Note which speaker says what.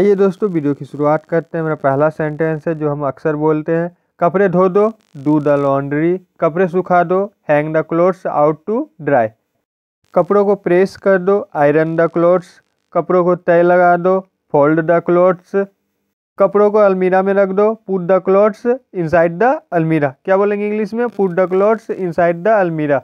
Speaker 1: आइए दोस्तों वीडियो की शुरुआत करते हैं मेरा पहला सेंटेंस है जो हम अक्सर बोलते हैं कपड़े धो दो डू द लॉन्ड्री कपड़े सुखा दो hang the clothes out to dry कपड़ों को प्रेस कर दो आयरन द क्लोथ्स कपड़ों को तय लगा दो फोल्ड द क्लोथ्स कपड़ों को अलमीरा में रख दो put the clothes inside the almirah क्या बोलेंगे इंग्लिश में put the clothes inside the अलमीरा